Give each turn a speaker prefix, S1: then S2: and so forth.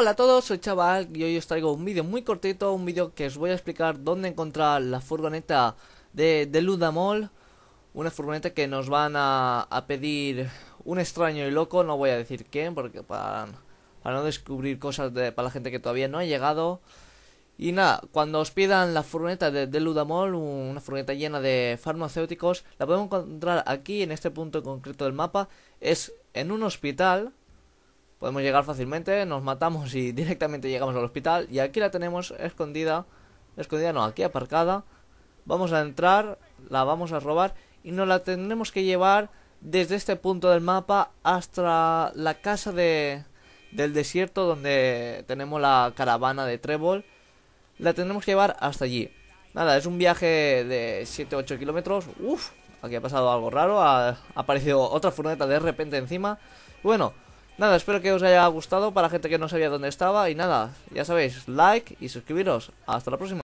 S1: Hola a todos, soy Chaval y hoy os traigo un vídeo muy cortito, un vídeo que os voy a explicar dónde encontrar la furgoneta de, de Ludamol, una furgoneta que nos van a, pedir un extraño y loco, no voy a decir quién, porque para, no descubrir cosas para la gente que todavía no ha llegado. Y nada, cuando os pidan la furgoneta de, de Ludamol, una furgoneta llena de farmacéuticos, la podemos encontrar aquí, en este punto concreto del mapa, es en un hospital podemos llegar fácilmente, nos matamos y directamente llegamos al hospital. Y aquí la tenemos escondida, escondida no, aquí aparcada. Vamos a entrar, la vamos a robar y nos la tendremos que llevar desde este punto del mapa hasta la casa de, del desierto donde tenemos la caravana de Trébol. La tenemos que llevar hasta allí. Nada, es un viaje de 7-8 kilómetros. Uf, aquí ha pasado algo raro. Ha, ha aparecido otra furgoneta de repente encima. Bueno, Nada, espero que os haya gustado para gente que no sabía dónde estaba y nada, ya sabéis, like y suscribiros. Hasta la próxima.